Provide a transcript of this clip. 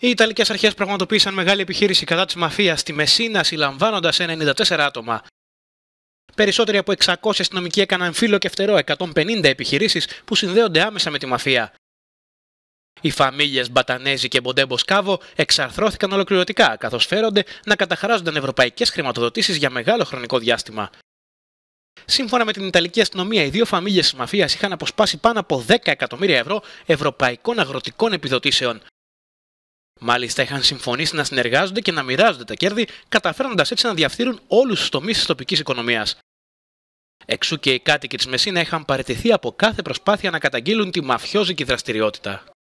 Οι Ιταλικές αρχές πραγματοποίησαν μεγάλη επιχείρηση κατά της μαφίας στη Μεσίνα, συλλαμβάνοντας 94 άτομα. Περισσότεροι από 600 αστυνομικοί έκαναν φίλο και φτερό 150 επιχειρήσεις που συνδέονται άμεσα με τη μαφία. Οι φαμίλιες Μπατανέζη και Μποντέμπο Σκάβο εξαρθρώθηκαν ολοκληρωτικά, καθώς φέρονται να καταχράζονταν ευρωπαϊκές χρηματοδοτήσεις για μεγάλο χρονικό διάστημα. Σύμφωνα με την Ιταλική αστυνομία, οι δύο φαμίλιες της μαφίας είχαν αποσπάσει πάνω από 10 εκατομμύρια ευρώ ευρωπαϊκών αγροτικών επιδοτήσεων. Μάλιστα, είχαν συμφωνήσει να συνεργάζονται και να μοιράζονται τα κέρδη, καταφέροντας έτσι να διαφθείρουν όλους τους τομείς της τοπικής οικονομίας. Εξού και οι κάτοικοι της Μεσίνα είχαν παραιτηθεί από κάθε προσπάθεια να καταγγείλουν τη μαφιόζικη δραστηριότητα.